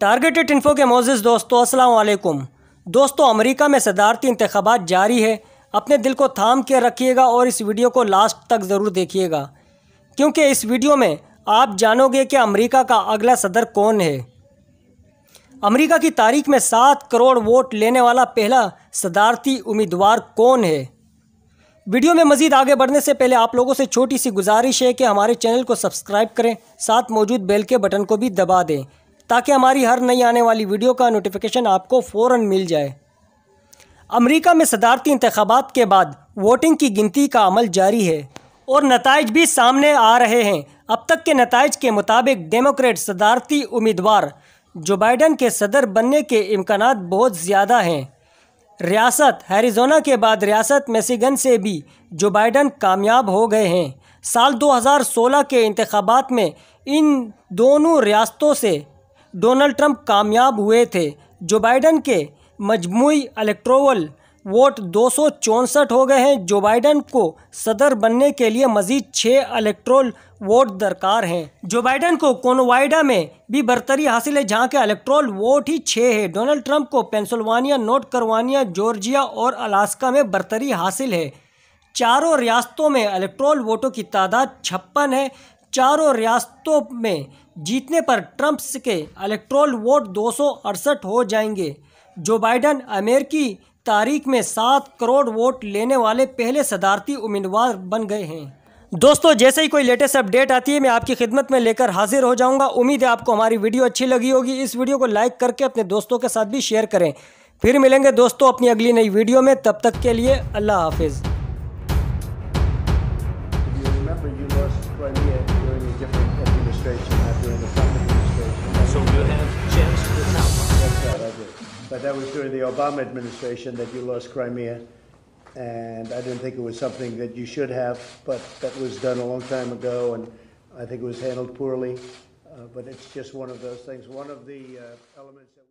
Targeted info के मोजिज़ दोस्तों असलकुम दोस्तों अमेरिका में सदारती इंतबात जारी है अपने दिल को थाम के रखिएगा और इस वीडियो को लास्ट तक ज़रूर देखिएगा क्योंकि इस वीडियो में आप जानोगे कि अमेरिका का अगला सदर कौन है अमेरिका की तारीख में सात करोड़ वोट लेने वाला पहला सदारती उम्मीदवार कौन है वीडियो में मज़ीद आगे बढ़ने से पहले आप लोगों से छोटी सी गुजारिश है कि हमारे चैनल को सब्सक्राइब करें साथ मौजूद बेल के बटन को भी दबा दें ताकि हमारी हर नई आने वाली वीडियो का नोटिफिकेशन आपको फ़ौर मिल जाए अमरीका में सदारती इंतबात के बाद वोटिंग की गिनती का अमल जारी है और नतज भी सामने आ रहे हैं अब तक के नतज के मुताबिक डेमोक्रेट सदारती उम्मीदवार जो बाइडन के सदर बनने के इम्कान बहुत ज़्यादा हैं रियासत हैरिजोना के बाद रियासत मेसिगन से भी जो बाइडन कामयाब हो गए हैं साल 2016 के इंतबात में इन दोनों रियासतों से डोनाल्ड ट्रंप कामयाब हुए थे जो बाइडन के मजमू इलेक्ट्रोवल वोट दो हो गए हैं जो बाइडन को सदर बनने के लिए मजीद छः इलेक्ट्रोल वोट दरकार हैं जो बाइडन को कोनोवाइडा में भी बरतरी हासिल है जहां के इलेक्ट्रोल वोट ही छः है डोनाल्ड ट्रंप को पेंसिल्वानिया नोट करवानिया जॉर्जिया और अलास्का में बरतरी हासिल है चारों रियासतों में इलेक्ट्रोल वोटों की तादाद छप्पन है चारों रियासतों में जीतने पर ट्रंप के इलेक्ट्रोल वोट दो हो जाएंगे जो बाइडन अमेरिकी तारीख में सात करोड़ वोट लेने वाले पहले सदारती उम्मीदवार बन गए हैं दोस्तों जैसे ही कोई लेटेस्ट अपडेट आती है मैं आपकी खिदमत में लेकर हाजिर हो जाऊंगा उम्मीद है आपको हमारी वीडियो अच्छी लगी होगी इस वीडियो को लाइक करके अपने दोस्तों के साथ भी शेयर करें फिर मिलेंगे दोस्तों अपनी अगली नई वीडियो में तब तक के लिए अल्लाह हाफिज़ different administration, not during the Trump administration. So you have chance to now. That's right, I did. But that was during the Obama administration that you lost Crimea. And I didn't think it was something that you should have, but that was done a long time ago, and I think it was handled poorly. Uh, but it's just one of those things, one of the uh, elements that